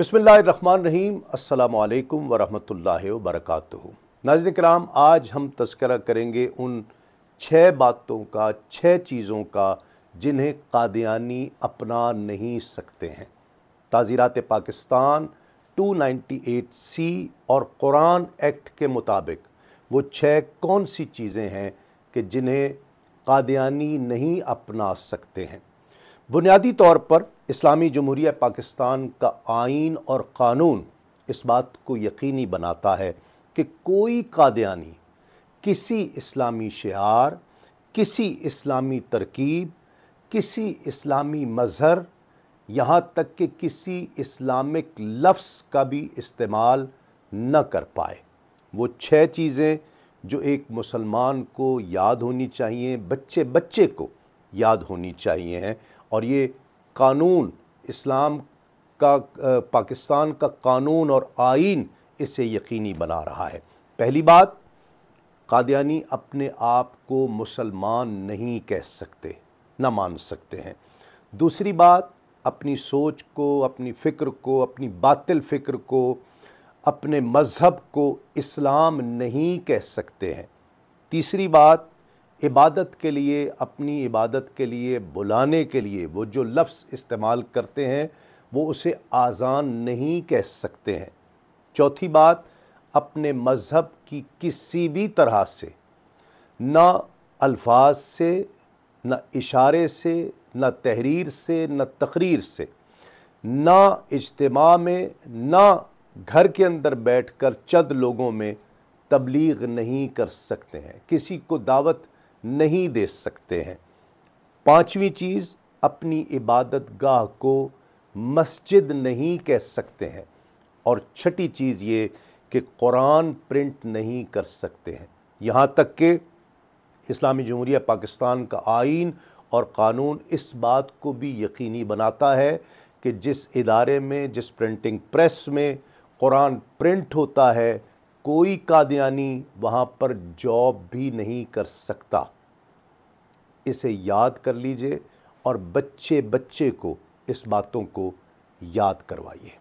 बसमीम अल्लाम वरहमल वरक नाजन कराम आज हम तस्करा करेंगे उन छः बातों का छः चीज़ों का जिन्हें कादियानी अपना नहीं सकते हैं ताज़ीरात पाकिस्तान 298 सी और कुरान एक्ट के मुताबिक वो छः कौन सी चीज़ें हैं कि जिन्हें कादियानी नहीं अपना सकते हैं बुनियादी तौर पर इस्लामी जमहूरिया पाकिस्तान का आइन और क़ानून इस बात को यकीनी बनाता है कि कोई कादयानी किसी इस्लामी शार किसी इस्लामी तरकीब किसी इस्लामी मज़हर यहाँ तक कि किसी इस्लामिक लफ्स का भी इस्तेमाल न कर पाए वो छः चीज़ें जो एक मुसलमान को याद होनी चाहिए बच्चे बच्चे को याद होनी चाहिए हैं और ये कानून इस्लाम का पाकिस्तान का कानून और आइन इसे यकीनी बना रहा है पहली बात कादियानी अपने आप को मुसलमान नहीं कह सकते ना मान सकते हैं दूसरी बात अपनी सोच को अपनी फ़िक्र को अपनी बातिल फ़िक्र को अपने मज़हब को इस्लाम नहीं कह सकते हैं तीसरी बात इबादत के लिए अपनी इबादत के लिए बुलाने के लिए वो जो लफ्स इस्तेमाल करते हैं वो उसे आज़ान नहीं कह सकते हैं चौथी बात अपने मज़हब की किसी भी तरह से ना अल्फाज से ना इशारे से ना तहरीर से ना तकरीर से ना इज्तम में ना घर के अंदर बैठ कर चंद लोगों में तबलीग नहीं कर सकते हैं किसी को दावत नहीं दे सकते हैं पांचवी चीज़ अपनी इबादत गाह को मस्जिद नहीं कह सकते हैं और छठी चीज़ ये कि कुरान प्रिंट नहीं कर सकते हैं यहाँ तक कि इस्लामी जमहूरिया पाकिस्तान का आइन और क़ानून इस बात को भी यकीनी बनाता है कि जिस इदारे में जिस प्रिंटिंग प्रेस में कुरान प्रिंट होता है कोई कादयानी वहाँ पर जॉब भी नहीं कर सकता इसे याद कर लीजिए और बच्चे बच्चे को इस बातों को याद करवाइए